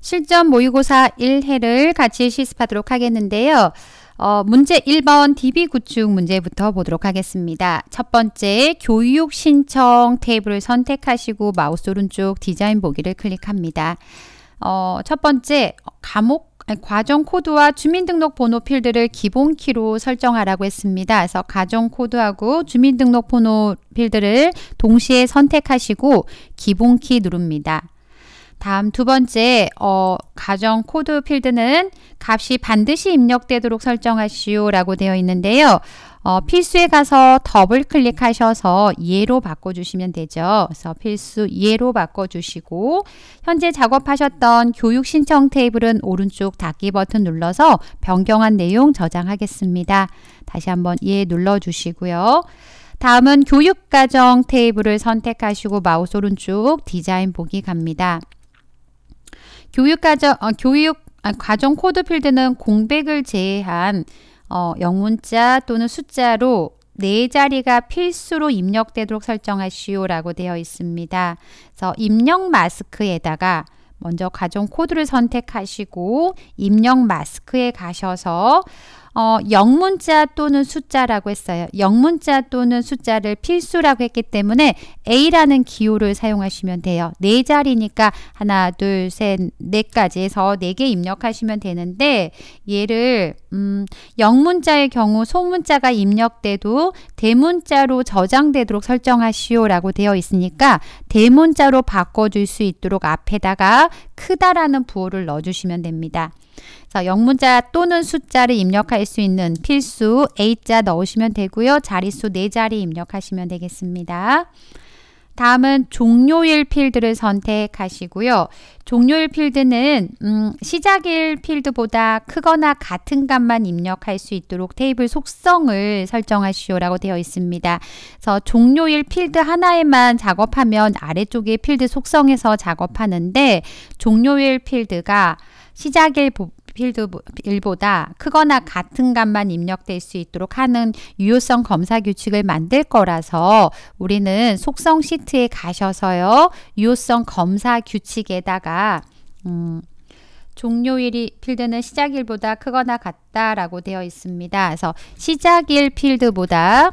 실전 모의고사 1회를 같이 실습하도록 하겠는데요. 어, 문제 1번 DB 구축 문제부터 보도록 하겠습니다. 첫 번째 교육 신청 탭을 선택하시고 마우스 오른쪽 디자인 보기를 클릭합니다. 어, 첫 번째 과목 과정 코드와 주민등록번호 필드를 기본 키로 설정하라고 했습니다. 그래서 가정 코드하고 주민등록번호 필드를 동시에 선택하시고 기본 키 누릅니다. 다음 두 번째 어, 가정 코드 필드는 값이 반드시 입력되도록 설정하시오 라고 되어 있는데요. 어, 필수에 가서 더블 클릭하셔서 예로 바꿔주시면 되죠. 그래서 필수 예로 바꿔주시고 현재 작업하셨던 교육 신청 테이블은 오른쪽 닫기 버튼 눌러서 변경한 내용 저장하겠습니다. 다시 한번 예 눌러주시고요. 다음은 교육가정 테이블을 선택하시고 마우스 오른쪽 디자인 보기 갑니다. 교육과정, 어, 교육, 아, 과정 코드 필드는 공백을 제외한 어, 영문자 또는 숫자로 네 자리가 필수로 입력되도록 설정하시오라고 되어 있습니다. 그래서 입력 마스크에다가 먼저 과정 코드를 선택하시고 입력 마스크에 가셔서 어, 영문자 또는 숫자라고 했어요. 영문자 또는 숫자를 필수라고 했기 때문에 A라는 기호를 사용하시면 돼요. 네 자리니까 하나, 둘, 셋, 넷까지 네 해서 네 개 입력하시면 되는데 얘를 음, 영문자의 경우 소문자가 입력돼도 대문자로 저장되도록 설정하시오라고 되어 있으니까 대문자로 바꿔줄 수 있도록 앞에다가 크다라는 부호를 넣어주시면 됩니다. 자, 영문자 또는 숫자를 입력할 수 있는 필수 A자 넣으시면 되고요. 자릿수 4자리 입력하시면 되겠습니다. 다음은 종료일 필드를 선택하시고요. 종료일 필드는 음, 시작일 필드보다 크거나 같은 값만 입력할 수 있도록 테이블 속성을 설정하시오라고 되어 있습니다. 그래서 종료일 필드 하나에만 작업하면 아래쪽의 필드 속성에서 작업하는데 종료일 필드가 시작일 필드일보다 크거나 같은 값만 입력될 수 있도록 하는 유효성 검사 규칙을 만들 거라서 우리는 속성 시트에 가셔서요. 유효성 검사 규칙에다가 음, 종료일이 필드는 시작일보다 크거나 같다라고 되어 있습니다. 그래서 시작일 필드보다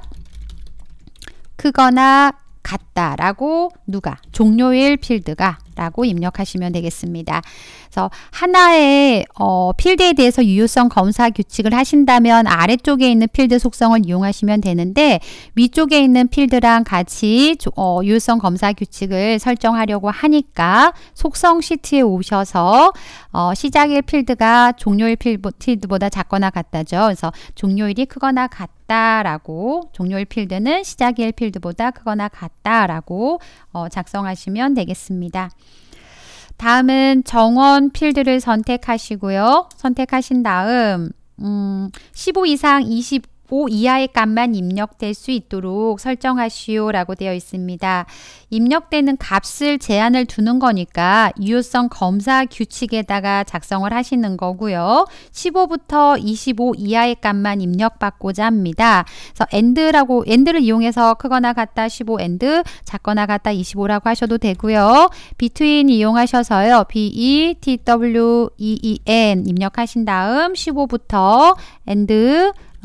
크거나 같다라고 누가 종료일 필드가 라고 입력하시면 되겠습니다. 그래서 하나의 어, 필드에 대해서 유효성 검사 규칙을 하신다면 아래쪽에 있는 필드 속성을 이용하시면 되는데 위쪽에 있는 필드랑 같이 어, 유효성 검사 규칙을 설정하려고 하니까 속성 시트에 오셔서 어, 시작일 필드가 종료일 필드보다 작거나 같다죠. 그래서 종료일이 크거나 같다. 같다라고 종료 일필드는 시작 일필드보다 크거나 같다라고 어, 작성하시면 되겠습니다. 다음은 정원 필드를 선택하시고요. 선택하신 다음 음, 15 이상 20 5 이하의 값만 입력될 수 있도록 설정하시오 라고 되어 있습니다. 입력되는 값을 제한을 두는 거니까 유효성 검사 규칙에다가 작성을 하시는 거고요. 15부터 25 이하의 값만 입력받고자 합니다. 그래서 e n 라고 e n 를 이용해서 크거나 같다 15 e n 작거나 같다 25라고 하셔도 되고요. between 이용하셔서요. be, tw, een 입력하신 다음 15부터 e n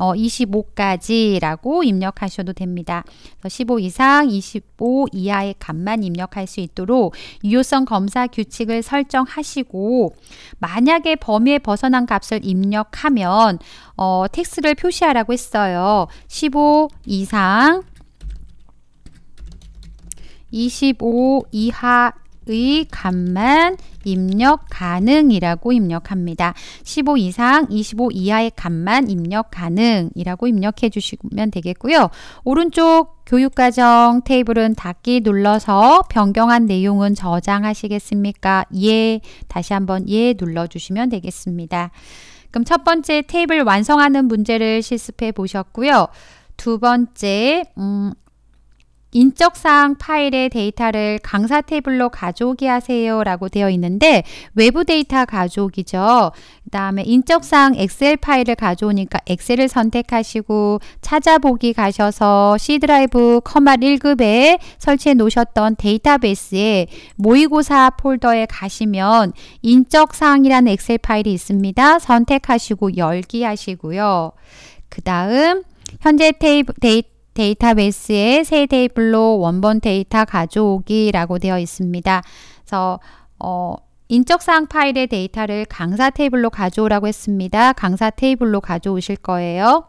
어, 25까지라고 입력하셔도 됩니다. 15 이상, 25 이하의 값만 입력할 수 있도록 유효성 검사 규칙을 설정하시고 만약에 범위에 벗어난 값을 입력하면 어, 텍스를 표시하라고 했어요. 15 이상 25 이하 의간만 입력 가능이라고 입력합니다. 15 이상, 25 이하의 간만 입력 가능이라고 입력해 주시면 되겠고요. 오른쪽 교육과정 테이블은 닫기 눌러서 변경한 내용은 저장하시겠습니까? 예, 다시 한번 예 눌러주시면 되겠습니다. 그럼 첫 번째 테이블 완성하는 문제를 실습해 보셨고요. 두 번째, 음, 인적사항 파일의 데이터를 강사 테이블로 가져오게 하세요 라고 되어 있는데 외부 데이터 가져오기죠. 그 다음에 인적사항 엑셀 파일을 가져오니까 엑셀을 선택하시고 찾아보기 가셔서 C드라이브 커마 1급에 설치해 놓으셨던 데이터베이스에 모의고사 폴더에 가시면 인적사항이라는 엑셀 파일이 있습니다. 선택하시고 열기 하시고요. 그 다음 현재 테이블 데이터 데이터베이스에 새 테이블로 원본 데이터 가져오기라고 되어 있습니다. 그래서 어, 인적사항 파일의 데이터를 강사 테이블로 가져오라고 했습니다. 강사 테이블로 가져오실 거예요.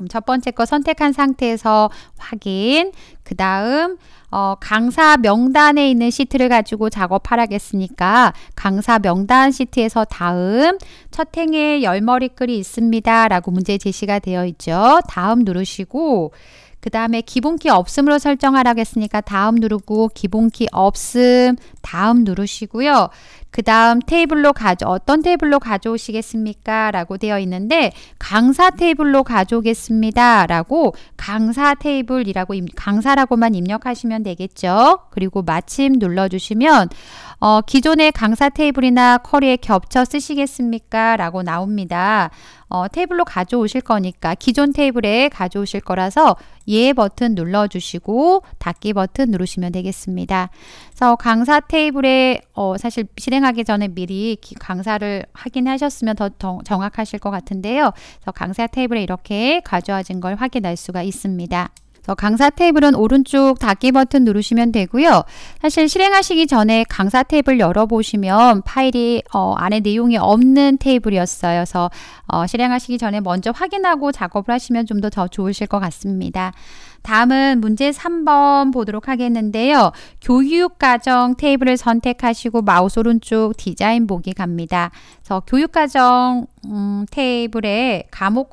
그럼 첫 번째 거 선택한 상태에서 확인. 그 다음 어, 강사 명단에 있는 시트를 가지고 작업하라겠으니까 강사 명단 시트에서 다음 첫 행에 열머리글이 있습니다. 라고 문제 제시가 되어 있죠. 다음 누르시고 그 다음에 기본키 없음으로 설정하라고 했으니까 다음 누르고 기본키 없음 다음 누르시고요. 그 다음 테이블로 가져 어떤 테이블로 가져오시겠습니까? 라고 되어 있는데 강사 테이블로 가져오겠습니다. 라고 강사 테이블이라고 강사라고만 입력하시면 되겠죠. 그리고 마침 눌러주시면 어, 기존의 강사 테이블이나 커리에 겹쳐 쓰시겠습니까? 라고 나옵니다. 어, 테이블로 가져오실 거니까 기존 테이블에 가져오실 거라서 예 버튼 눌러주시고 닫기 버튼 누르시면 되겠습니다. 그래서 강사 테이블에 어, 사실 실행하기 전에 미리 강사를 확인하셨으면 더 정확하실 것 같은데요. 그래서 강사 테이블에 이렇게 가져와진 걸 확인할 수가 있습니다. 강사 테이블은 오른쪽 닫기 버튼 누르시면 되고요. 사실 실행하시기 전에 강사 탭을 열어보시면 파일이 어, 안에 내용이 없는 테이블이었어요. 그래서 어, 실행하시기 전에 먼저 확인하고 작업을 하시면 좀더 좋으실 것 같습니다. 다음은 문제 3번 보도록 하겠는데요. 교육과정 테이블을 선택하시고 마우스 오른쪽 디자인 보기 갑니다. 그래서 교육과정 음, 테이블에 과목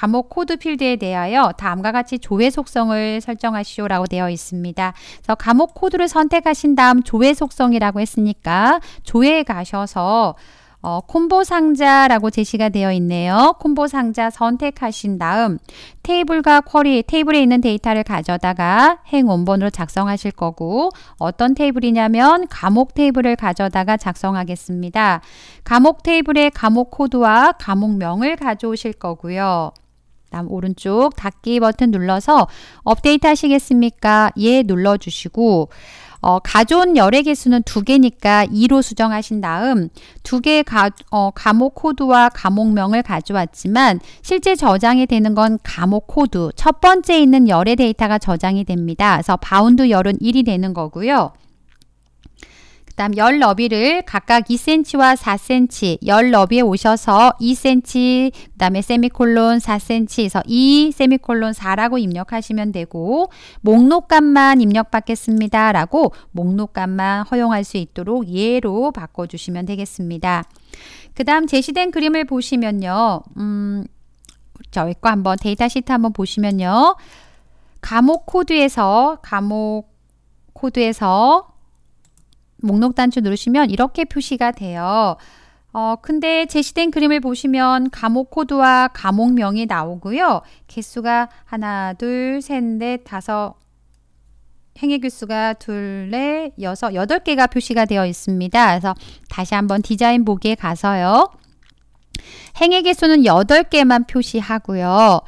감옥 코드 필드에 대하여 다음과 같이 조회 속성을 설정하시오라고 되어 있습니다. 그래서 감옥 코드를 선택하신 다음 조회 속성이라고 했으니까 조회에 가셔서 어, 콤보 상자라고 제시가 되어 있네요. 콤보 상자 선택하신 다음 테이블과 쿼리, 테이블에 있는 데이터를 가져다가 행 원본으로 작성하실 거고 어떤 테이블이냐면 감옥 테이블을 가져다가 작성하겠습니다. 감옥 테이블의 감옥 코드와 감옥명을 가져오실 거고요. 다음 오른쪽 닫기 버튼 눌러서 업데이트 하시겠습니까? 예 눌러주시고 어, 가존 열의 개수는 두 개니까 2로 수정하신 다음 두 개의 가, 어, 감옥 코드와 감옥명을 가져왔지만 실제 저장이 되는 건 감옥 코드 첫 번째 있는 열의 데이터가 저장이 됩니다. 그래서 바운드 열은 1이 되는 거고요. 다음 열 너비를 각각 2cm와 4cm, 열 너비에 오셔서 2cm, 그 다음에 세미콜론 4cm에서 2 세미콜론 4라고 입력하시면 되고 목록값만 입력받겠습니다. 라고 목록값만 허용할 수 있도록 예로 바꿔주시면 되겠습니다. 그 다음 제시된 그림을 보시면요. 음, 저희 거 한번 데이터 시트 한번 보시면요. 감옥 코드에서 감옥 코드에서 목록 단추 누르시면 이렇게 표시가 돼요. 어, 근데 제시된 그림을 보시면 감옥 코드와 감옥명이 나오고요. 개수가 하나, 둘, 셋, 넷, 다섯, 행의 개수가 둘, 넷, 여섯, 여덟 개가 표시가 되어 있습니다. 그래서 다시 한번 디자인 보기에 가서요. 행의 개수는 여덟 개만 표시하고요.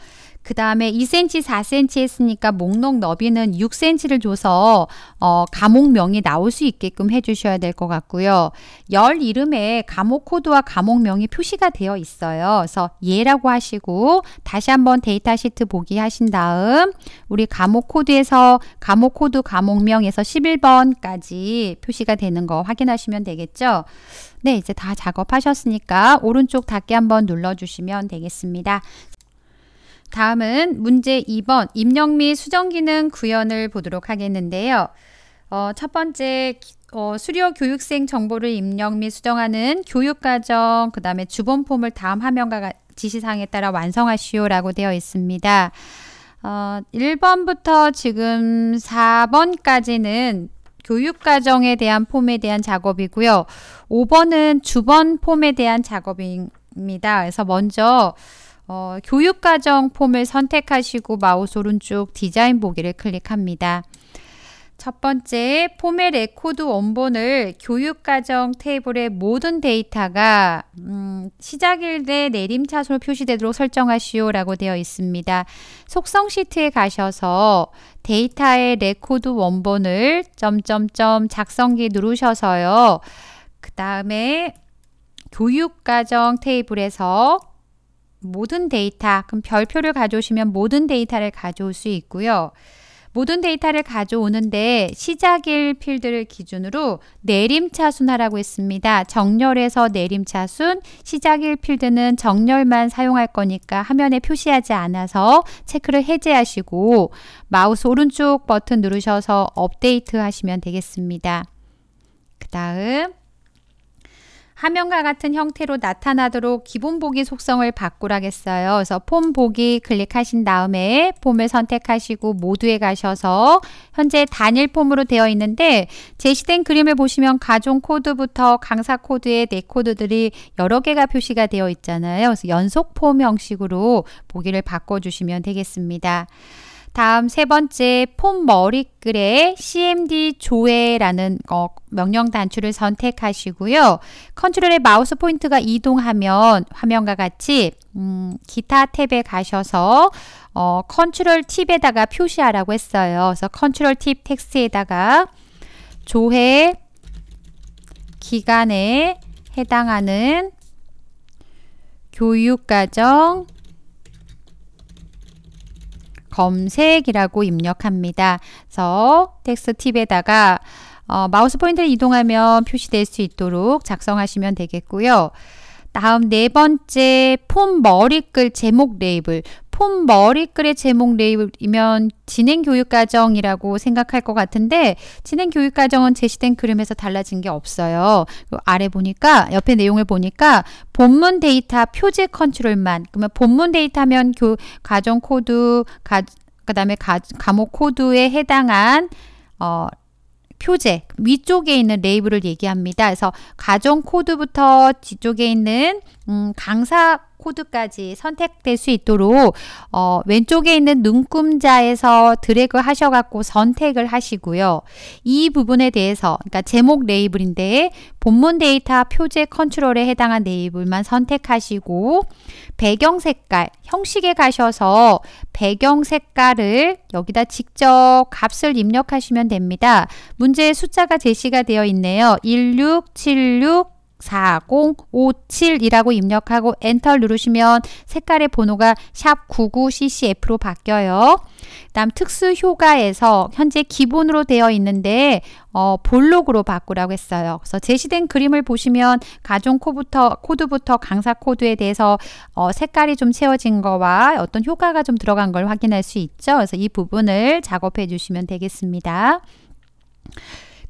그 다음에 2cm, 4cm 했으니까 목록 너비는 6cm를 줘서 어, 감옥명이 나올 수 있게끔 해주셔야 될 것 같고요. 열 이름에 감옥 코드와 감옥명이 표시가 되어 있어요. 그래서 예라고 하시고 다시 한번 데이터 시트 보기 하신 다음 우리 감옥 코드에서 감옥 코드 감옥명에서 11번까지 표시가 되는 거 확인하시면 되겠죠. 네, 이제 다 작업하셨으니까 오른쪽 닫기 한번 눌러주시면 되겠습니다. 다음은 문제 2번 입력 및 수정 기능 구현을 보도록 하겠는데요. 어, 첫 번째 어, 수료 교육생 정보를 입력 및 수정하는 교육과정, 그 다음에 주본 폼을 다음 화면과 지시사항에 따라 완성하시오라고 되어 있습니다. 어, 1번부터 지금 4번까지는 교육과정에 대한 폼에 대한 작업이고요. 5번은 주번 폼에 대한 작업입니다. 그래서 먼저 어, 교육과정 폼을 선택하시고 마우스 오른쪽 디자인 보기를 클릭합니다. 첫 번째, 폼의 레코드 원본을 교육과정 테이블의 모든 데이터가 음, 시작일대 내림차순으로 표시되도록 설정하시오 라고 되어 있습니다. 속성 시트에 가셔서 데이터의 레코드 원본을 점점점 작성기 누르셔서요. 그 다음에 교육과정 테이블에서 모든 데이터, 그럼 별표를 가져오시면 모든 데이터를 가져올 수 있고요. 모든 데이터를 가져오는데 시작일 필드를 기준으로 내림차순화라고 했습니다. 정렬에서 내림차순, 시작일 필드는 정렬만 사용할 거니까 화면에 표시하지 않아서 체크를 해제하시고 마우스 오른쪽 버튼 누르셔서 업데이트 하시면 되겠습니다. 그 다음 화면과 같은 형태로 나타나도록 기본 보기 속성을 바꾸라겠어요. 그래서 폼 보기 클릭하신 다음에 폼을 선택하시고 모두에 가셔서 현재 단일 폼으로 되어 있는데 제시된 그림을 보시면 가종 코드부터 강사 코드의 네 코드들이 여러 개가 표시가 되어 있잖아요. 그래서 연속 폼 형식으로 보기를 바꿔주시면 되겠습니다. 다음 세 번째 폼 머리글에 CMD 조회라는 어, 명령 단추를 선택하시고요. 컨트롤의 마우스 포인트가 이동하면 화면과 같이 음, 기타 탭에 가셔서 어, 컨트롤 팁에다가 표시하라고 했어요. 그래서 컨트롤 팁 텍스트에다가 조회 기간에 해당하는 교육과정 검색이라고 입력합니다. 그래서 텍스트 팁에다가 어, 마우스 포인트를 이동하면 표시될 수 있도록 작성하시면 되겠고요. 다음 네 번째 폼 머리글 제목 레이블 폼 머리글의 제목 레이블이면 진행 교육 과정이라고 생각할 것 같은데 진행 교육 과정은 제시된 그림에서 달라진 게 없어요. 그 아래 보니까 옆에 내용을 보니까 본문 데이터 표제 컨트롤만 그러면 본문 데이터면 교, 가정 코드 가, 그다음에 가, 과목 코드에 해당한 어 표제 위쪽에 있는 레이블을 얘기합니다. 그래서 가정 코드부터 뒤쪽에 있는 음, 강사 코드까지 선택될 수 있도록 어, 왼쪽에 있는 눈금자에서 드래그 하셔갖고 선택을 하시고요. 이 부분에 대해서 그러니까 제목 레이블인데 본문 데이터 표제 컨트롤에 해당한 레이블만 선택하시고 배경 색깔 형식에 가셔서 배경 색깔을 여기다 직접 값을 입력하시면 됩니다. 문제의 숫자가 제시가 되어 있네요. 1676 4057이라고 입력하고 엔터 누르시면 색깔의 번호가 샵 99ccf로 바뀌어요. 그 다음 특수 효과에서 현재 기본으로 되어 있는데 어, 볼록으로 바꾸라고 했어요. 그래서 제시된 그림을 보시면 가중 코부터, 코드부터 강사 코드에 대해서 어, 색깔이 좀 채워진 거와 어떤 효과가 좀 들어간 걸 확인할 수 있죠. 그래서 이 부분을 작업해 주시면 되겠습니다.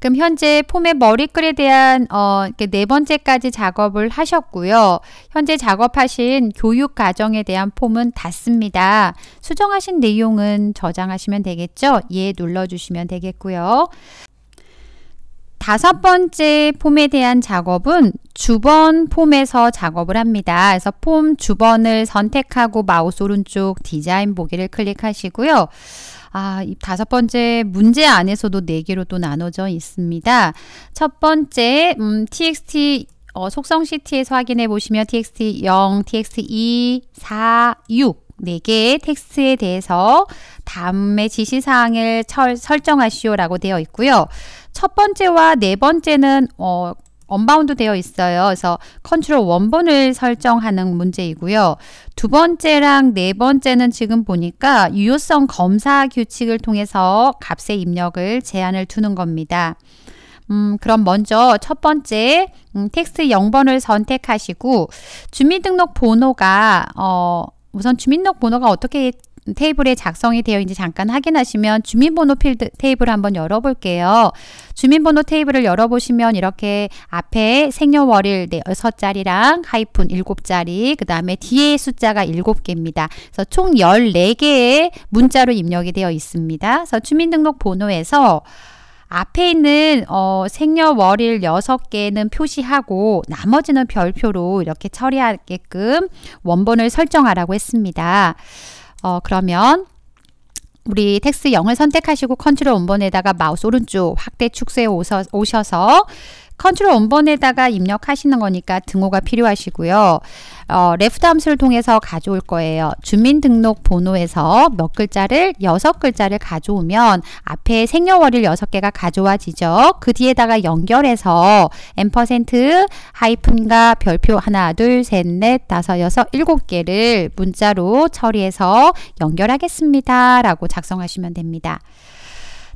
그럼 현재 폼의 머리글에 대한 어, 네 번째까지 작업을 하셨고요. 현재 작업하신 교육 과정에 대한 폼은 닫습니다. 수정하신 내용은 저장하시면 되겠죠? 예 눌러주시면 되겠고요. 다섯 번째 폼에 대한 작업은 주번 폼에서 작업을 합니다. 그래서 폼 주번을 선택하고 마우스 오른쪽 디자인 보기를 클릭하시고요. 아, 이 다섯 번째 문제 안에서도 네 개로 또 나눠져 있습니다. 첫 번째, 음, txt 어, 속성 시트에서 확인해 보시면 txt 0, txt 2, 4, 6 4개의 텍스트에 대해서 다음의 지시사항을 철, 설정하시오라고 되어 있고요. 첫 번째와 네 번째는 어, 언바운드 되어 있어요. 그래서 컨트롤 원번을 설정하는 문제이고요. 두 번째랑 네 번째는 지금 보니까 유효성 검사 규칙을 통해서 값의 입력을 제한을 두는 겁니다. 음, 그럼 먼저 첫 번째 음, 텍스트 0번을 선택하시고 주민등록 번호가 어, 우선 주민등록 번호가 어떻게 테이블에 작성이 되어 있는지 잠깐 확인하시면 주민번호 필드 테이블 한번 열어볼게요. 주민번호 테이블을 열어보시면 이렇게 앞에 생년월일 6자리랑 하이픈 7자리 그 다음에 뒤에 숫자가 7개입니다. 그래서 총 14개의 문자로 입력이 되어 있습니다. 그래서 주민등록번호에서 앞에 있는 어, 생년월일 6개는 표시하고 나머지는 별표로 이렇게 처리하게끔 원본을 설정하라고 했습니다. 어, 그러면 우리 텍스 0을 선택하시고 컨트롤 원본에다가 마우스 오른쪽 확대 축소에 오셔서 컨트롤 원번에다가 입력하시는 거니까 등호가 필요하시고요. 어, 레프트 함수를 통해서 가져올 거예요. 주민등록번호에서 몇 글자를 여섯 글자를 가져오면 앞에 생년월일 여섯 개가 가져와지죠. 그 뒤에다가 연결해서 앰퍼센트 하이픈과 별표 하나 둘셋넷 다섯 여섯 일곱 개를 문자로 처리해서 연결하겠습니다. 라고 작성하시면 됩니다.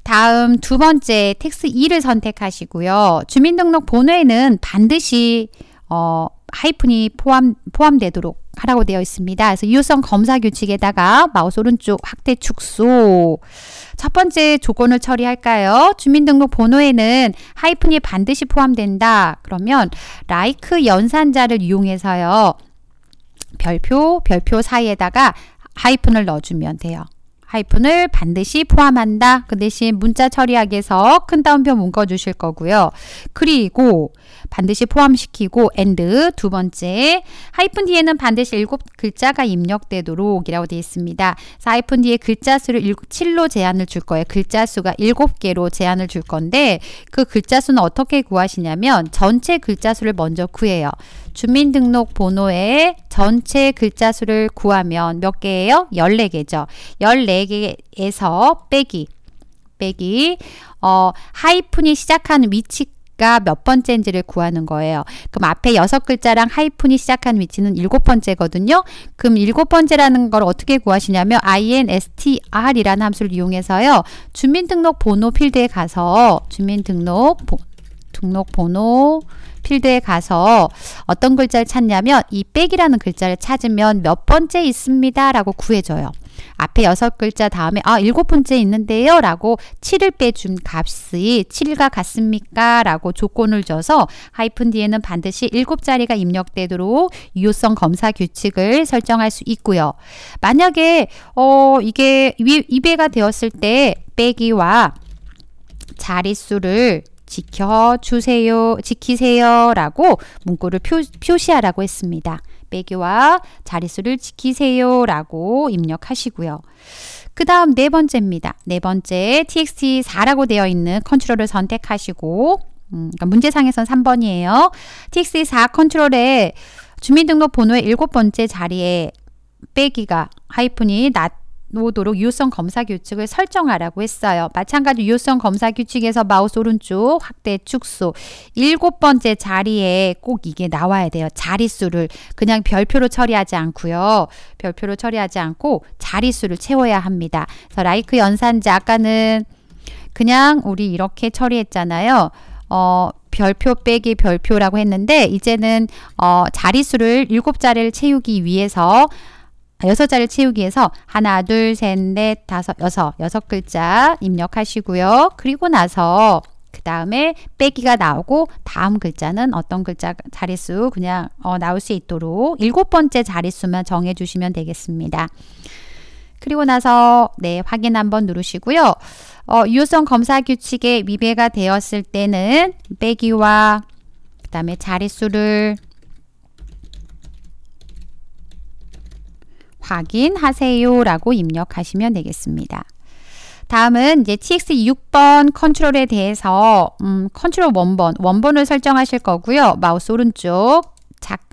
다음 두 번째 텍스 2를 선택하시고요. 주민등록번호에는 반드시 어, 하이픈이 포함, 포함되도록 하라고 되어 있습니다. 그래서 유효성 검사 규칙에다가 마우스 오른쪽 확대 축소. 첫 번째 조건을 처리할까요? 주민등록번호에는 하이픈이 반드시 포함된다. 그러면 라이크 연산자를 이용해서요. 별표, 별표 사이에다가 하이픈을 넣어주면 돼요. 하이픈을 반드시 포함한다. 그 대신 문자 처리하기에서 큰 따옴표 묶어 주실 거고요. 그리고 반드시 포함시키고 and 두 번째 하이픈 뒤에는 반드시 일곱 글자가 입력되도록 이라고 되어 있습니다. 하이픈 뒤에 글자 수를 7로 제한을 줄 거예요. 글자 수가 7개로 제한을 줄 건데 그 글자 수는 어떻게 구하시냐면 전체 글자 수를 먼저 구해요. 주민등록번호에 전체 글자 수를 구하면 몇 개예요? 14개죠. 14 1개에서 빼기 빼기 어, 하이픈이 시작하는 위치 가몇 번째인지를 구하는 거예요. 그럼 앞에 여섯 글자랑 하이픈이 시작한 위치는 일곱 번째거든요. 그럼 일곱 번째라는 걸 어떻게 구하시냐면 instr이라는 함수를 이용해서요. 주민등록번호 필드에 가서 주민등록 보, 등록번호 필드에 가서 어떤 글자를 찾냐면 이빼기라는 글자를 찾으면 몇 번째 있습니다 라고 구해줘요. 앞에 여섯 글자 다음에 아 일곱 번째 있는데요 라고 7을 빼준 값이 7과 같습니까? 라고 조건을 줘서 하이픈 뒤에는 반드시 일곱 자리가 입력되도록 유효성 검사 규칙을 설정할 수 있고요. 만약에 어 이게 2배가 되었을 때 빼기와 자릿수를 지켜주세요, 지키세요 라고 문구를 표, 표시하라고 했습니다. 빼기와 자릿수를 지키세요 라고 입력하시고요. 그 다음 네 번째입니다. 네 번째 txt4라고 되어 있는 컨트롤을 선택하시고 음, 그러니까 문제상에선 3번이에요. txt4 컨트롤에 주민등록번호의 일곱 번째 자리에 빼기가 하이픈이 낫 놓도록 유효성 검사 규칙을 설정하라고 했어요. 마찬가지 유효성 검사 규칙에서 마우스 오른쪽 확대 축소 일곱 번째 자리에 꼭 이게 나와야 돼요. 자릿수를 그냥 별표로 처리하지 않고요. 별표로 처리하지 않고 자릿수를 채워야 합니다. 그래서 라이크 연산제 아까는 그냥 우리 이렇게 처리했잖아요. 어, 별표 빼기 별표라고 했는데 이제는 어, 자릿수를 일곱 자리를 채우기 위해서 아, 여섯 자를 채우기 위해서 하나, 둘, 셋, 넷, 다섯, 여섯, 여섯 글자 입력하시고요. 그리고 나서 그 다음에 빼기가 나오고 다음 글자는 어떤 글자 자릿수 그냥 어, 나올 수 있도록 일곱 번째 자릿수만 정해주시면 되겠습니다. 그리고 나서 네 확인 한번 누르시고요. 어, 유효성 검사 규칙에 위배가 되었을 때는 빼기와 그 다음에 자릿수를 각인하세요 라고 입력하시면 되겠습니다. 다음은 이제 TX6번 컨트롤에 대해서 음, 컨트롤 원번, 원번을 설정하실 거고요. 마우스 오른쪽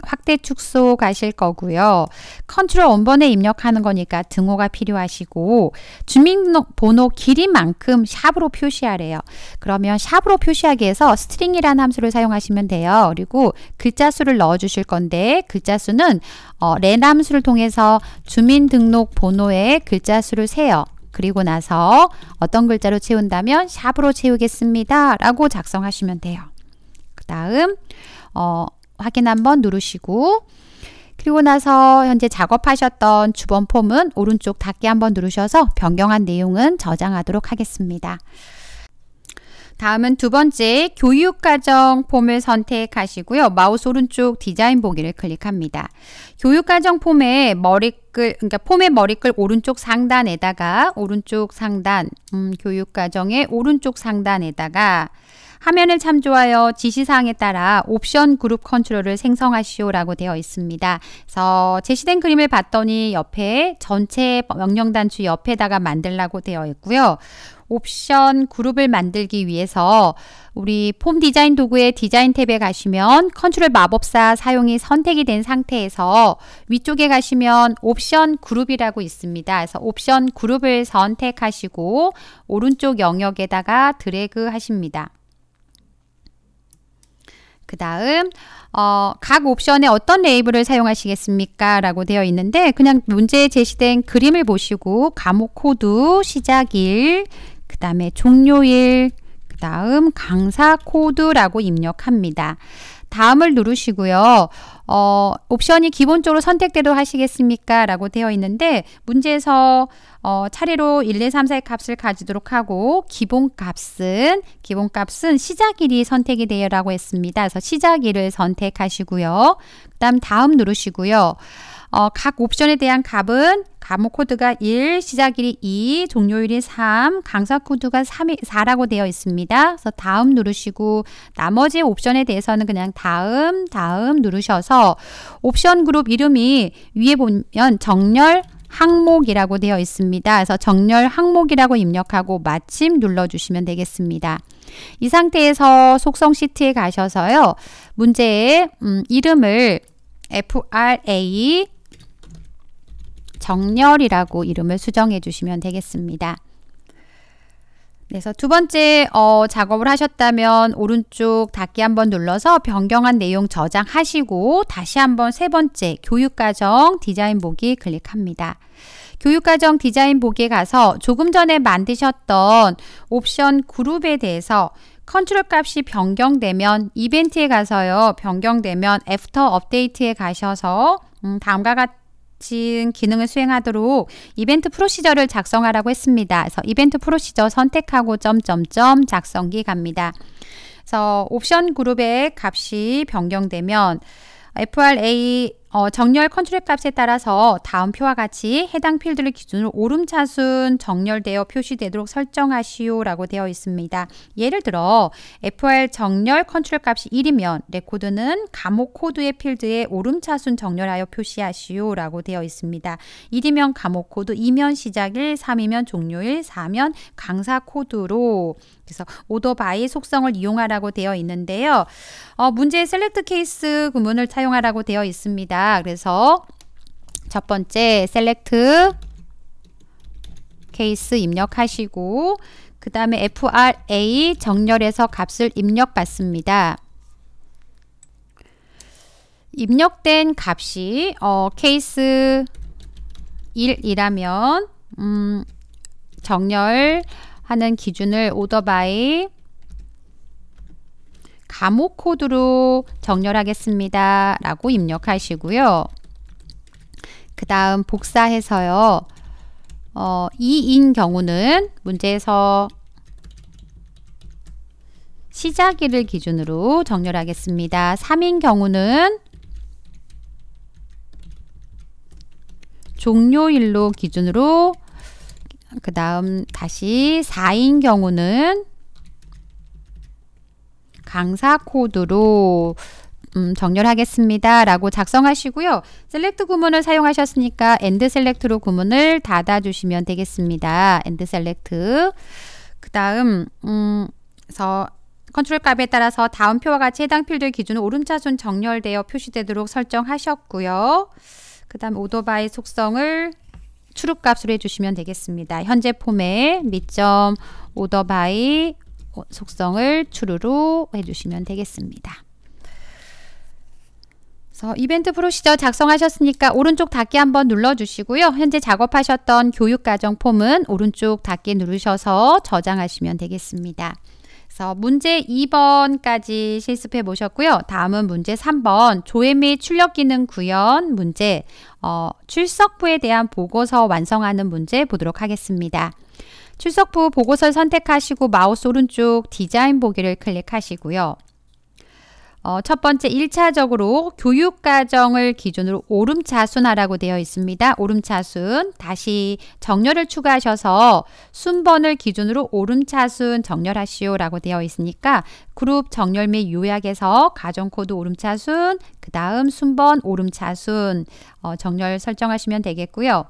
확대 축소 가실 거고요. 컨트롤 원번에 입력하는 거니까 등호가 필요하시고 주민번호 길이만큼 샵으로 표시하래요. 그러면 샵으로 표시하기 위해서 스트링이라는 함수를 사용하시면 돼요. 그리고 글자 수를 넣어 주실 건데 글자 수는 어, 렌 함수를 통해서 주민등록번호의 글자 수를 세요. 그리고 나서 어떤 글자로 채운다면 샵으로 채우겠습니다. 라고 작성하시면 돼요. 그 다음 어, 확인 한번 누르시고 그리고 나서 현재 작업하셨던 주번 폼은 오른쪽 닫기 한번 누르셔서 변경한 내용은 저장하도록 하겠습니다. 다음은 두 번째 교육과정 폼을 선택하시고요. 마우스 오른쪽 디자인 보기를 클릭합니다. 교육과정 폼의 머리글, 그러니까 폼의 머리글 오른쪽 상단에다가 오른쪽 상단, 음, 교육과정의 오른쪽 상단에다가 화면을 참조하여 지시사항에 따라 옵션 그룹 컨트롤을 생성하시오라고 되어 있습니다. 그래서 제시된 그림을 봤더니 옆에 전체 명령 단추 옆에다가 만들라고 되어 있고요. 옵션 그룹을 만들기 위해서 우리 폼 디자인 도구의 디자인 탭에 가시면 컨트롤 마법사 사용이 선택이 된 상태에서 위쪽에 가시면 옵션 그룹이라고 있습니다. 그래서 옵션 그룹을 선택하시고 오른쪽 영역에다가 드래그 하십니다. 그 다음 어, 각 옵션에 어떤 레이블을 사용하시겠습니까? 라고 되어 있는데 그냥 문제에 제시된 그림을 보시고 과목 코드 시작일 그 다음에 종료일 그 다음 강사 코드라고 입력합니다. 다음을 누르시고요. 어, 옵션이 기본적으로 선택대로 하시겠습니까? 라고 되어 있는데 문제에서 어, 차례로 1, 2, 3, 4의 값을 가지도록 하고 기본값은 기본값은 시작일이 선택이 되요라고 했습니다. 그래서 시작일을 선택하시고요. 그다음 다음 누르시고요. 어, 각 옵션에 대한 값은 감옥 코드가 1, 시작일이 2, 종료일이 3, 강사 코드가 3 4라고 되어 있습니다. 그래서 다음 누르시고 나머지 옵션에 대해서는 그냥 다음, 다음 누르셔서 옵션 그룹 이름이 위에 보면 정렬 항목이라고 되어 있습니다. 그래서 정렬 항목이라고 입력하고 마침 눌러주시면 되겠습니다. 이 상태에서 속성 시트에 가셔서요. 문제의 음, 이름을 FRA 정렬이라고 이름을 수정해 주시면 되겠습니다. 네, 그래서 두 번째 어, 작업을 하셨다면 오른쪽 닫기 한번 눌러서 변경한 내용 저장하시고 다시 한번 세 번째 교육과정 디자인 보기 클릭합니다. 교육과정 디자인 보기에 가서 조금 전에 만드셨던 옵션 그룹에 대해서 컨트롤 값이 변경되면 이벤트에 가서요. 변경되면 애프터 업데이트에 가셔서 음, 다음과 같은 같은 기능을 수행하도록 이벤트 프로시저를 작성하라고 했습니다. 그래서 이벤트 프로시저 선택하고 점점점 작성기 갑니다. 그래서 옵션 그룹의 값이 변경되면 FRA 어, 정렬 컨트롤 값에 따라서 다음표와 같이 해당 필드를 기준으로 오름차순 정렬되어 표시되도록 설정하시오 라고 되어 있습니다. 예를 들어 FR 정렬 컨트롤 값이 1이면 레코드는 감옥 코드의 필드에 오름차순 정렬하여 표시하시오 라고 되어 있습니다. 1이면 감옥 코드, 2면 시작일, 3이면 종료일, 4면 강사 코드로 그래서 오더 바이 속성을 이용하라고 되어 있는데요. 어, 문제의 셀렉트 케이스 구문을 사용하라고 되어 있습니다. 그래서 첫 번째 셀렉트 케이스 입력하시고 그 다음에 FRA 정렬에서 값을 입력받습니다. 입력된 값이 어, 케이스 1이라면 음, 정렬 하는 기준을 오더바이 감호 코드로 정렬하겠습니다. 라고 입력하시고요. 그 다음 복사해서요. 어, 2인 경우는 문제에서 시작일을 기준으로 정렬하겠습니다. 3인 경우는 종료일로 기준으로 그 다음 다시 4인 경우는 강사 코드로 음, 정렬하겠습니다. 라고 작성하시고요. 셀렉트 구문을 사용하셨으니까 엔드 셀렉트로 구문을 닫아주시면 되겠습니다. 엔드 셀렉트 그 다음 음, 서 컨트롤 값에 따라서 다음표와 같이 해당 필드의 기준은 오름차순 정렬되어 표시되도록 설정하셨고요. 그 다음 오토바이 속성을 추룹값으로 해주시면 되겠습니다. 현재 폼에 밑점 오더바이 속성을 추루로 해주시면 되겠습니다. 그래서 이벤트 프로시저 작성하셨으니까 오른쪽 닫기 한번 눌러주시고요. 현재 작업하셨던 교육과정 폼은 오른쪽 닫기 누르셔서 저장하시면 되겠습니다. 그래서 문제 2번까지 실습해 보셨고요. 다음은 문제 3번 조회 및 출력 기능 구현 문제 어, 출석부에 대한 보고서 완성하는 문제 보도록 하겠습니다. 출석부 보고서를 선택하시고 마우스 오른쪽 디자인 보기를 클릭하시고요. 어, 첫 번째 1차적으로 교육과정을 기준으로 오름차순화라고 되어 있습니다. 오름차순 다시 정렬을 추가하셔서 순번을 기준으로 오름차순 정렬하시오라고 되어 있으니까 그룹 정렬 및 요약에서 가정코드 오름차순 그 다음 순번 오름차순 어, 정렬 설정하시면 되겠고요.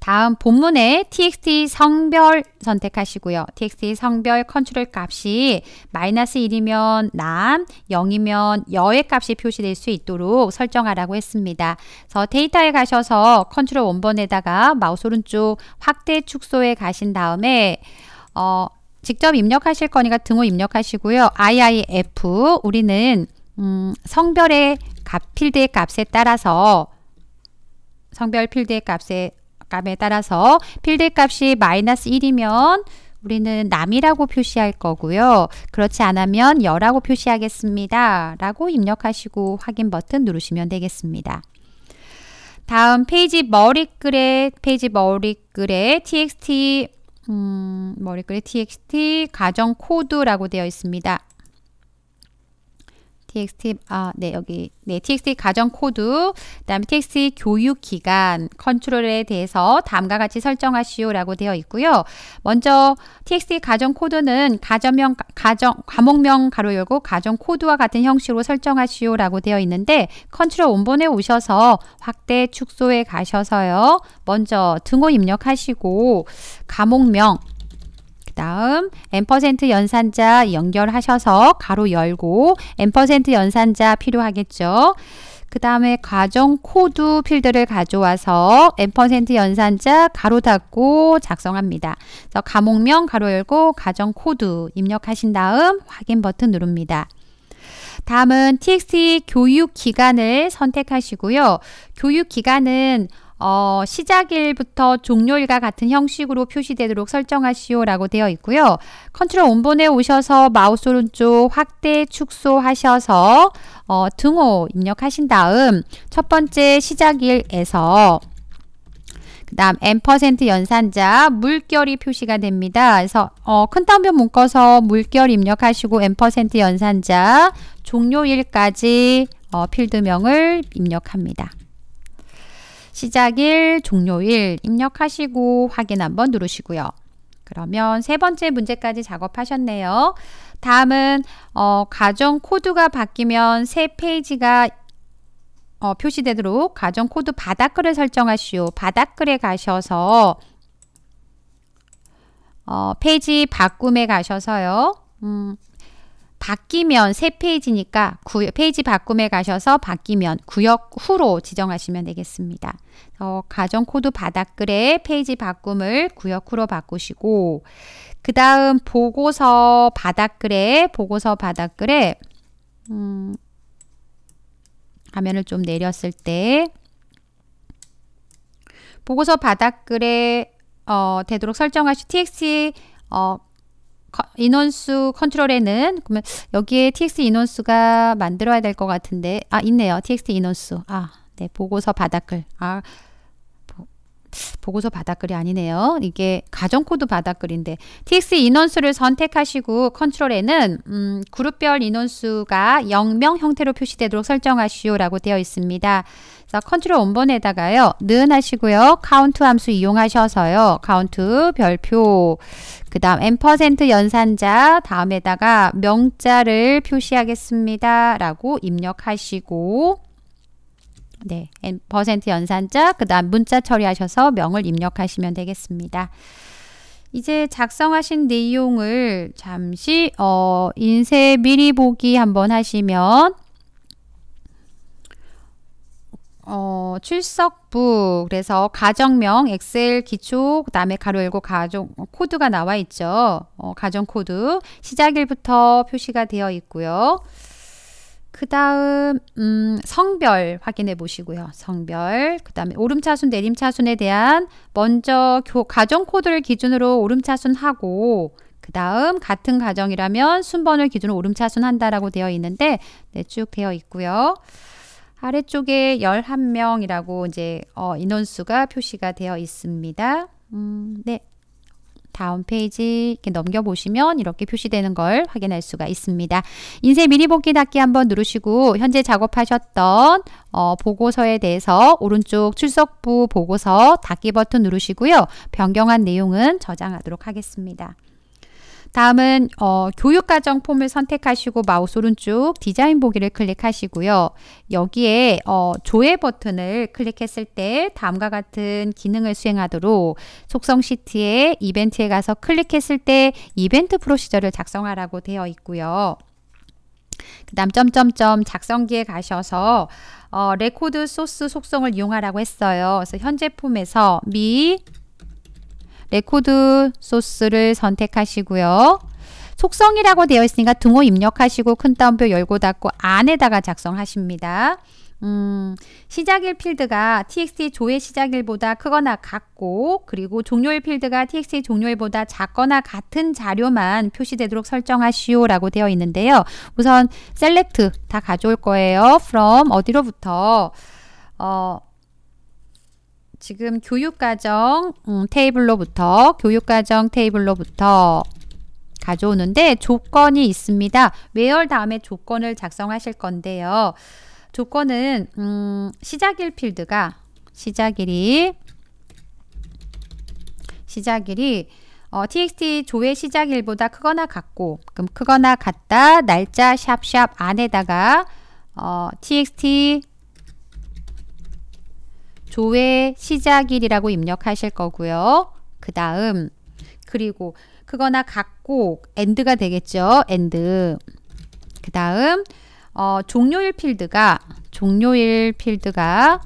다음 본문에 txt 성별 선택하시고요. txt 성별 컨트롤 값이 마이너스 1이면 남, 0이면 여의 값이 표시될 수 있도록 설정하라고 했습니다. 그래서 데이터에 가셔서 컨트롤 원번에다가 마우스 오른쪽 확대 축소에 가신 다음에 어, 직접 입력하실 거니까 등호 입력하시고요. IIF 우리는 음, 성별의 값 필드의 값에 따라서 성별 필드의 값에 감에 따라서 필드 값이 마이너스 1이면 우리는 남이라고 표시할 거고요. 그렇지 않으면 여라고 표시하겠습니다. 라고 입력하시고 확인 버튼 누르시면 되겠습니다. 다음 페이지 머리글에 페이지 머리글에 txt 음, 머리글에 txt 가정 코드라고 되어 있습니다. txt 아, 네, 여기 네, txt 가정 코드, 그다음에 txt 교육 기간 컨트롤에 대해서 다음과 같이 설정하시오라고 되어 있고요. 먼저 txt 가정 코드는 가정명 가정 과목명 가로 열고 가정 코드와 같은 형식으로 설정하시오라고 되어 있는데 컨트롤 원본에 오셔서 확대 축소에 가셔서요. 먼저 등호 입력하시고 과목명 다음 n% 연산자 연결하셔서 가로 열고 n% 연산자 필요하겠죠. 그 다음에 과정 코드 필드를 가져와서 n% 연산자 가로 닫고 작성합니다. 그래서 과목명 가로 열고 과정 코드 입력하신 다음 확인 버튼 누릅니다. 다음은 txt 교육 기간을 선택하시고요. 교육 기간은 어, 시작일부터 종료일과 같은 형식으로 표시되도록 설정하시오라고 되어 있고요. 컨트롤 온본에 오셔서 마우스 오른쪽 확대 축소하셔서 어, 등호 입력하신 다음 첫 번째 시작일에서 그 다음 n% 연산자 물결이 표시가 됩니다. 그래서 어, 큰 따옴표 묶어서 물결 입력하시고 n% 연산자 종료일까지 어, 필드명을 입력합니다. 시작일, 종료일 입력하시고 확인 한번 누르시고요. 그러면 세 번째 문제까지 작업하셨네요. 다음은 어, 가정 코드가 바뀌면 새 페이지가 어, 표시되도록 가정 코드 바닥글을 설정하시오. 바닥글에 가셔서 어, 페이지 바꿈에 가셔서요. 음, 바뀌면 새 페이지니까 구, 페이지 바꿈에 가셔서 바뀌면 구역 후로 지정하시면 되겠습니다. 어, 가정 코드 바닥글에 페이지 바꿈을 구역 후로 바꾸시고 그 다음 보고서 바닥글에 보고서 바닥글에 음, 화면을 좀 내렸을 때 보고서 바닥글에 어, 되도록 설정하시 txt 어, 인원수 컨트롤에는 그러면 여기에 t x 인원수가 만들어야 될 것 같은데 아 있네요 t x 인원수 아네 보고서 바닥글 아 보고서 바닥글이 아니네요. 이게 가정코드 바닥글인데 TX 인원수를 선택하시고 컨트롤에는 음, 그룹별 인원수가 0명 형태로 표시되도록 설정하시오라고 되어 있습니다. 그래서 컨트롤 원본에다가요. 는 하시고요. 카운트 함수 이용하셔서요. 카운트 별표 그 다음 n% 연산자 다음에다가 명자를 표시하겠습니다. 라고 입력하시고 네, 퍼센트 연산자, 그 다음 문자 처리하셔서 명을 입력하시면 되겠습니다. 이제 작성하신 내용을 잠시 어, 인쇄 미리 보기 한번 하시면 어, 출석부 그래서 가정명 엑셀 기초 그다음에 가로 열고 가정 어, 코드가 나와 있죠. 어, 가정 코드 시작일부터 표시가 되어 있고요. 그 다음 음, 성별 확인해 보시고요. 성별, 그 다음에 오름차순, 내림차순에 대한 먼저 교, 가정 코드를 기준으로 오름차순하고 그 다음 같은 가정이라면 순번을 기준으로 오름차순한다라고 되어 있는데 네, 쭉 되어 있고요. 아래쪽에 1 1 명이라고 이제 어, 인원수가 표시가 되어 있습니다. 음, 네, 다음 페이지 이렇게 넘겨보시면 이렇게 표시되는 걸 확인할 수가 있습니다. 인쇄 미리 보기 닫기 한번 누르시고 현재 작업하셨던 어, 보고서에 대해서 오른쪽 출석부 보고서 닫기 버튼 누르시고요. 변경한 내용은 저장하도록 하겠습니다. 다음은 어, 교육과정 폼을 선택하시고 마우스 오른쪽 디자인 보기를 클릭하시고요. 여기에 어, 조회 버튼을 클릭했을 때 다음과 같은 기능을 수행하도록 속성 시트에 이벤트에 가서 클릭했을 때 이벤트 프로시저를 작성하라고 되어 있고요. 그 다음 점점점 작성기에 가셔서 어, 레코드 소스 속성을 이용하라고 했어요. 그래서 현재 폼에서 미 레코드 네, 소스를 선택하시고요. 속성이라고 되어 있으니까 등호 입력하시고 큰 따옴표 열고 닫고 안에다가 작성하십니다. 음, 시작일 필드가 txt 조회 시작일보다 크거나 같고 그리고 종료일 필드가 txt 종료일보다 작거나 같은 자료만 표시되도록 설정하시오 라고 되어 있는데요. 우선 셀렉트 다 가져올 거예요. from 어디로부터 어, 지금 교육과정 음, 테이블로부터 교육과정 테이블로부터 가져오는데 조건이 있습니다. 매월 다음에 조건을 작성하실 건데요. 조건은 음, 시작일 필드가 시작일이 시작일이 어, txt 조회 시작일보다 크거나 같고 그럼 크거나 같다 날짜 샵샵 안에다가 어, txt 조회 시작일이라고 입력하실 거고요. 그 다음 그리고 그거나 각곡 엔드가 되겠죠. 엔드 그 다음 어, 종료일 필드가 종료일 필드가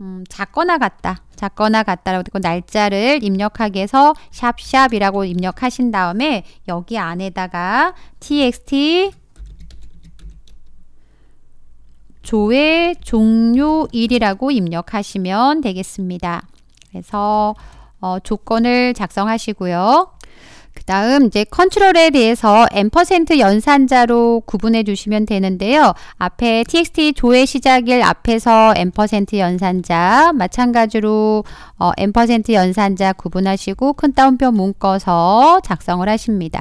음, 작거나 같다 작거나 같다라고 듣고 날짜를 입력하게 해서 샵샵이라고 입력하신 다음에 여기 안에다가 txt 조회 종료일이라고 입력하시면 되겠습니다. 그래서 어, 조건을 작성하시고요. 그 다음 이제 컨트롤에 대해서 n% 연산자로 구분해 주시면 되는데요. 앞에 txt 조회 시작일 앞에서 n% 연산자 마찬가지로 어, n% 연산자 구분하시고 큰 따옴표 묶어서 작성을 하십니다.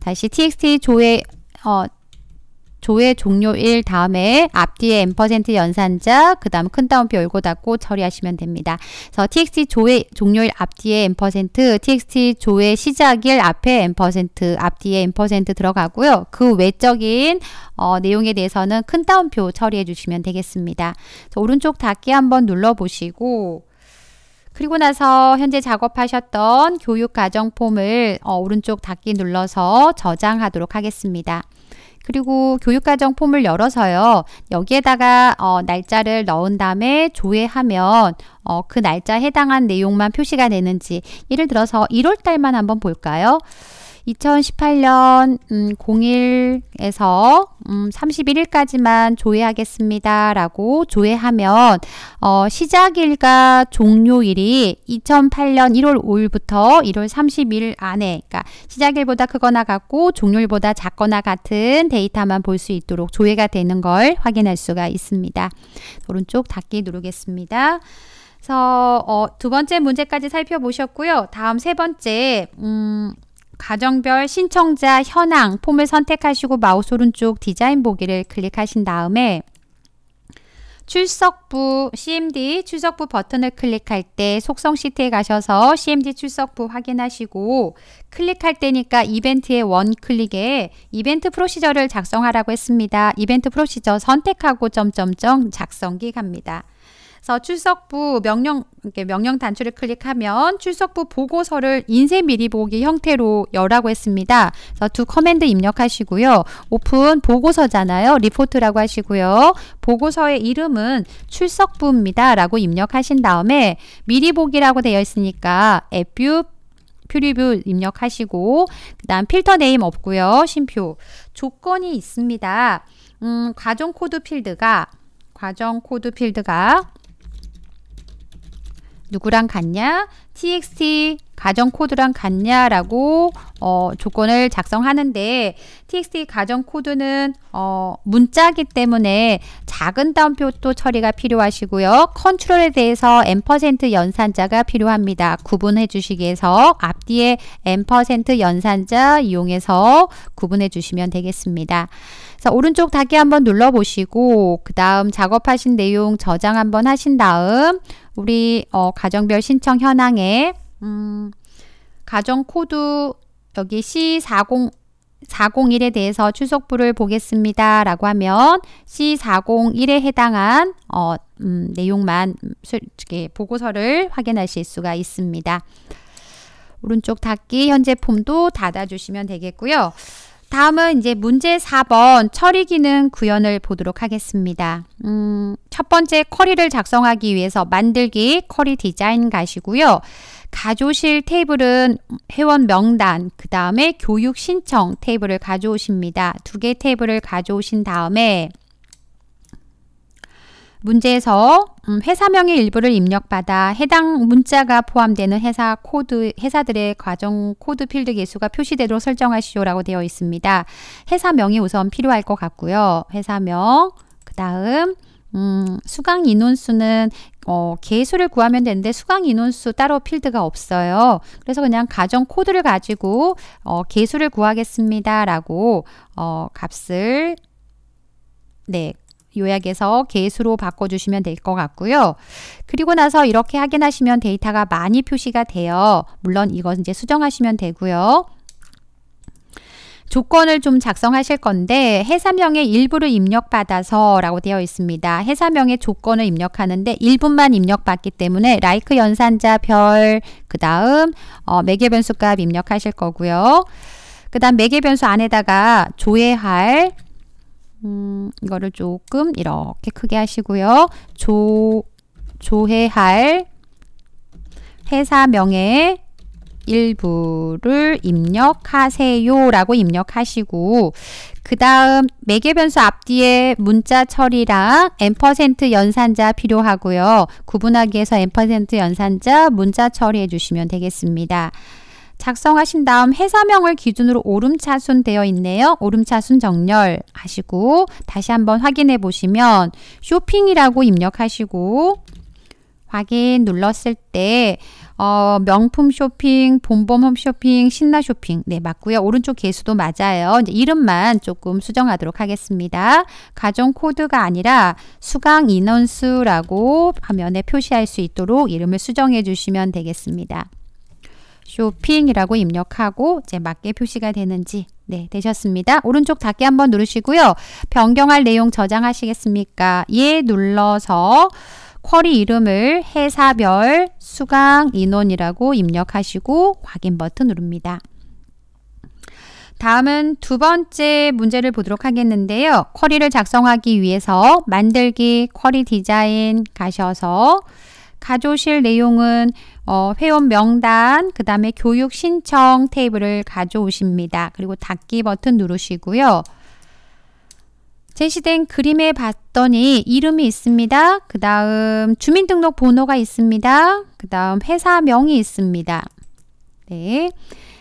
다시 txt 조회 어, 조회 종료 일 다음에 앞뒤에 엠퍼센트 연산자 그 다음 큰 따옴표 열고 닫고 처리하시면 됩니다. 그래서 txt 조의 종료일 앞뒤에 엠 txt 조의 시작일 앞에 엠 앞뒤에 엠 들어가고요. 그 외적인 어, 내용에 대해서는 큰 따옴표 처리해 주시면 되겠습니다. 오른쪽 닫기 한번 눌러보시고 그리고 나서 현재 작업하셨던 교육과정 폼을 어, 오른쪽 닫기 눌러서 저장하도록 하겠습니다. 그리고 교육과정 폼을 열어서요. 여기에다가 어, 날짜를 넣은 다음에 조회하면 어, 그 날짜에 해당한 내용만 표시가 되는지 예를 들어서 1월 달만 한번 볼까요? 2018년 음, 01에서 음, 31일까지만 조회하겠습니다. 라고 조회하면 어, 시작일과 종료일이 2008년 1월 5일부터 1월 30일 안에 그러니까 시작일보다 크거나 같고 종료일보다 작거나 같은 데이터만 볼 수 있도록 조회가 되는 걸 확인할 수가 있습니다. 오른쪽 닫기 누르겠습니다. 그래서 어, 두 번째 문제까지 살펴보셨고요. 다음 세 번째 음, 가정별 신청자 현황 폼을 선택하시고 마우스 오른쪽 디자인 보기를 클릭하신 다음에 출석부 CMD 출석부 버튼을 클릭할 때 속성 시트에 가셔서 CMD 출석부 확인하시고 클릭할 때니까 이벤트의 원클릭에 이벤트 프로시저를 작성하라고 했습니다. 이벤트 프로시저 선택하고 점점점 작성기 갑니다. 그래서 출석부 명령 명령 단추를 클릭하면 출석부 보고서를 인쇄 미리 보기 형태로 열라고 했습니다. 그래서 두 커맨드 입력하시고요. 오픈 보고서잖아요. 리포트라고 하시고요. 보고서의 이름은 출석부입니다. 라고 입력하신 다음에 미리 보기라고 되어 있으니까 앱뷰 퓨리뷰 입력하시고 그 다음 필터 네임 없고요. 심표 조건이 있습니다. 음, 과정 코드 필드가 과정 코드 필드가 누구랑 갔냐? txt 가정 코드랑 같냐라고 어, 조건을 작성하는데 txt 가정 코드는 어, 문자기 때문에 작은 따옴표또 처리가 필요하시고요. 컨트롤에 대해서 m% 연산자가 필요합니다. 구분해 주시기 위해서 앞뒤에 m% 연산자 이용해서 구분해 주시면 되겠습니다. 자, 오른쪽 닫기 한번 눌러 보시고 그 다음 작업하신 내용 저장 한번 하신 다음 우리 어, 가정별 신청 현황에 음, 가정 코드 여기 C40 1에 대해서 출석부를 보겠습니다. 라고 하면 C401에 해당한 어, 음, 내용만 보고서를 확인하실 수가 있습니다. 오른쪽 닫기 현재 폼도 닫아주시면 되겠고요. 다음은 이제 문제 4번 처리 기능 구현을 보도록 하겠습니다. 음, 첫 번째 커리를 작성하기 위해서 만들기 커리 디자인 가시고요. 가조실 테이블은 회원 명단, 그 다음에 교육 신청 테이블을 가져오십니다. 두 개 테이블을 가져오신 다음에 문제에서 음, 회사명의 일부를 입력받아 해당 문자가 포함되는 회사 코드, 회사들의 과정 코드 필드 개수가 표시되도록 설정하시오라고 되어 있습니다. 회사명이 우선 필요할 것 같고요. 회사명, 그 다음 음, 수강 인원수는 어, 개수를 구하면 되는데 수강 인원수 따로 필드가 없어요. 그래서 그냥 가정 코드를 가지고 어, 개수를 구하겠습니다. 라고 어, 값을 네, 요약해서 개수로 바꿔주시면 될 것 같고요. 그리고 나서 이렇게 확인하시면 데이터가 많이 표시가 돼요. 물론 이건 이제 수정하시면 되고요. 조건을 좀 작성하실 건데 회사명의 일부를 입력받아서 라고 되어 있습니다. 회사명의 조건을 입력하는데 일부만 입력받기 때문에 라이크 연산자 별, 그 다음 어, 매개변수 값 입력하실 거고요. 그 다음 매개변수 안에다가 조회할 음, 이거를 조금 이렇게 크게 하시고요. 조, 조회할 회사명의 일부를 입력하세요 라고 입력하시고 그 다음 매개변수 앞뒤에 문자 처리랑 앰퍼센트 연산자 필요하고요. 구분하기 에서 앰퍼센트 연산자 문자 처리해 주시면 되겠습니다. 작성하신 다음 회사명을 기준으로 오름차순 되어 있네요. 오름차순 정렬 하시고 다시 한번 확인해 보시면 쇼핑이라고 입력하시고 확인 눌렀을 때 어, 명품 쇼핑, 봄봄 홈쇼핑, 신나 쇼핑. 네, 맞고요. 오른쪽 개수도 맞아요. 이제 이름만 조금 수정하도록 하겠습니다. 가정 코드가 아니라 수강 인원수라고 화면에 표시할 수 있도록 이름을 수정해 주시면 되겠습니다. 쇼핑이라고 입력하고 이제 맞게 표시가 되는지 네 되셨습니다. 오른쪽 닫기 한번 누르시고요. 변경할 내용 저장하시겠습니까? 예 눌러서 쿼리 이름을 회사별 수강 인원이라고 입력하시고 확인 버튼 누릅니다. 다음은 두 번째 문제를 보도록 하겠는데요. 쿼리를 작성하기 위해서 만들기 쿼리 디자인 가셔서 가져오실 내용은 어, 회원 명단, 그 다음에 교육 신청 테이블을 가져오십니다. 그리고 닫기 버튼 누르시고요. 제시된 그림에 봤더니 이름이 있습니다. 그 다음 주민등록 번호가 있습니다. 그 다음 회사명이 있습니다. 네.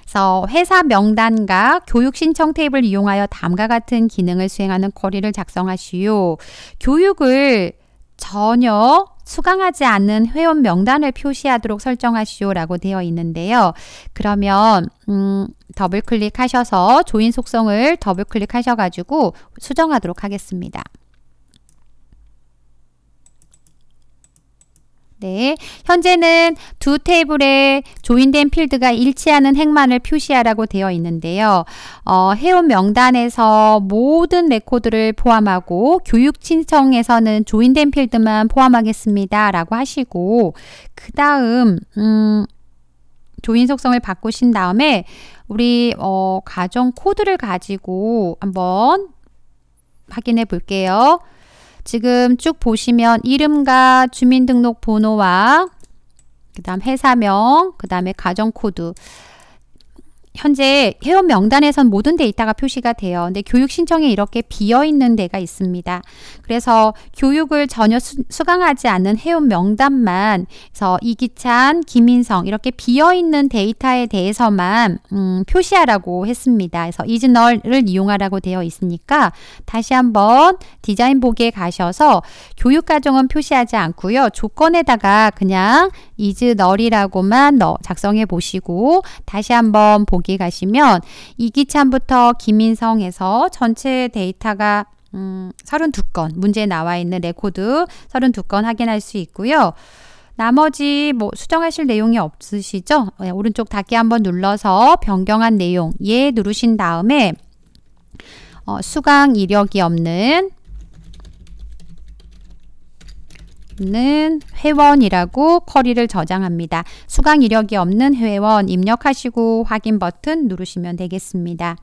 그래서 회사 명단과 교육 신청 테이블 이용하여 다음과 같은 기능을 수행하는 거리를 작성하시오. 교육을 전혀 수강하지 않은 회원 명단을 표시하도록 설정하시오라고 되어 있는데요. 그러면 음, 더블 클릭하셔서 조인 속성을 더블 클릭하셔 가지고 수정하도록 하겠습니다. 네, 현재는 두 테이블에 조인된 필드가 일치하는 행만을 표시하라고 되어 있는데요. 어, 회원 명단에서 모든 레코드를 포함하고 교육 신청에서는 조인된 필드만 포함하겠습니다. 라고 하시고 그 다음 음, 조인 속성을 바꾸신 다음에 우리 어, 가정 코드를 가지고 한번 확인해 볼게요. 지금 쭉 보시면 이름과 주민등록번호와 그 다음 회사명, 그 다음에 가정코드 현재 회원 명단에선 모든 데이터가 표시가 돼요. 근데 교육 신청에 이렇게 비어 있는 데가 있습니다. 그래서 교육을 전혀 수, 강하지 않은 회원 명단만 그래서 이기찬, 김인성 이렇게 비어 있는 데이터에 대해서만 음, 표시하라고 했습니다. 그래서 이즈널을 이용하라고 되어 있으니까 다시 한번 디자인보기에 가셔서 교육 과정은 표시하지 않고요. 조건에다가 그냥 이즈널이라고만 작성해 보시고 다시 한번 보기 거기 가시면 이기찬부터 김인성에서 전체 데이터가 음, 32건 문제에 나와 있는 레코드 32건 확인할 수 있고요. 나머지 뭐 수정하실 내용이 없으시죠? 네, 오른쪽 닫기 한번 눌러서 변경한 내용 예 누르신 다음에 어, 수강 이력이 없는 는 회원이라고 쿼리를 저장합니다. 수강 이력이 없는 회원 입력하시고 확인 버튼 누르시면 되겠습니다.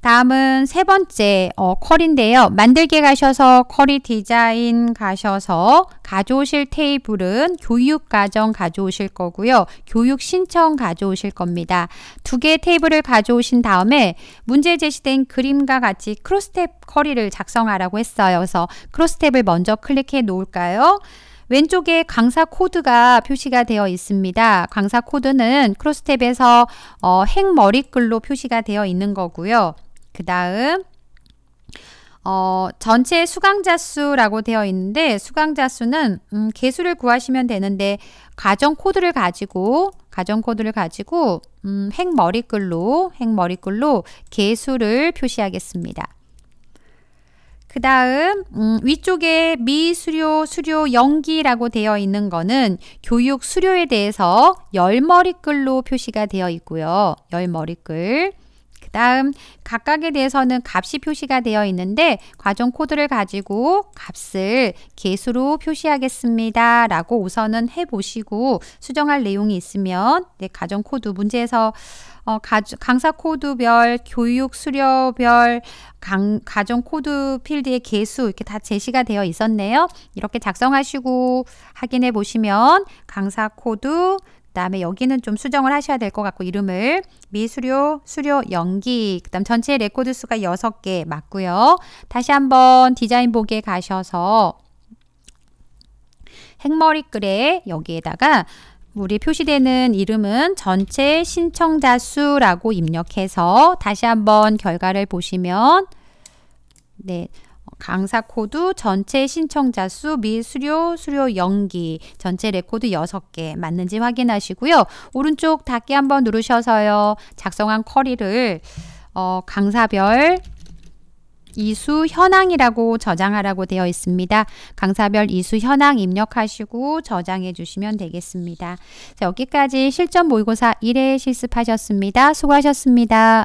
다음은 세 번째 어, 컬인데요. 만들기 가셔서 커리 디자인 가셔서 가져오실 테이블은 교육과정 가져오실 거고요. 교육 신청 가져오실 겁니다. 두 개의 테이블을 가져오신 다음에 문제 제시된 그림과 같이 크로스탭 커리를 작성하라고 했어요. 그래서 크로스탭을 먼저 클릭해 놓을까요? 왼쪽에 강사 코드가 표시가 되어 있습니다. 강사 코드는 크로스탭에서 어, 핵 머리글로 표시가 되어 있는 거고요. 그 다음 어, 전체 수강자 수라고 되어 있는데 수강자 수는 음, 개수를 구하시면 되는데 가정 코드를 가지고 가정 코드를 가지고 음, 행 머리글로 행 머리글로 개수를 표시하겠습니다. 그 다음 음, 위쪽에 미수료, 수료, 연기라고 되어 있는 거는 교육 수료에 대해서 열머리글로 표시가 되어 있고요. 열머리글 그 다음 각각에 대해서는 값이 표시가 되어 있는데 과정 코드를 가지고 값을 개수로 표시하겠습니다. 라고 우선은 해보시고 수정할 내용이 있으면 네, 과정 코드 문제에서 어, 가, 강사 코드별, 교육 수료별, 강, 가정 코드 필드의 개수 이렇게 다 제시가 되어 있었네요. 이렇게 작성하시고 확인해 보시면 강사 코드, 그다음에 여기는 좀 수정을 하셔야 될 것 같고 이름을 미수료, 수료, 연기 그다음 전체 레코드 수가 6개 맞고요. 다시 한번 디자인 보기에 가셔서 핵머리글에 여기에다가 우리 표시되는 이름은 전체 신청자 수라고 입력해서 다시 한번 결과를 보시면 네. 강사 코드, 전체 신청자 수 및 수료, 수료 연기, 전체 레코드 6개 맞는지 확인하시고요. 오른쪽 닫기 한번 누르셔서요. 작성한 커리를 어, 강사별 이수 현황이라고 저장하라고 되어 있습니다. 강사별 이수 현황 입력하시고 저장해 주시면 되겠습니다. 자, 여기까지 실전 모의고사 1회 실습하셨습니다. 수고하셨습니다.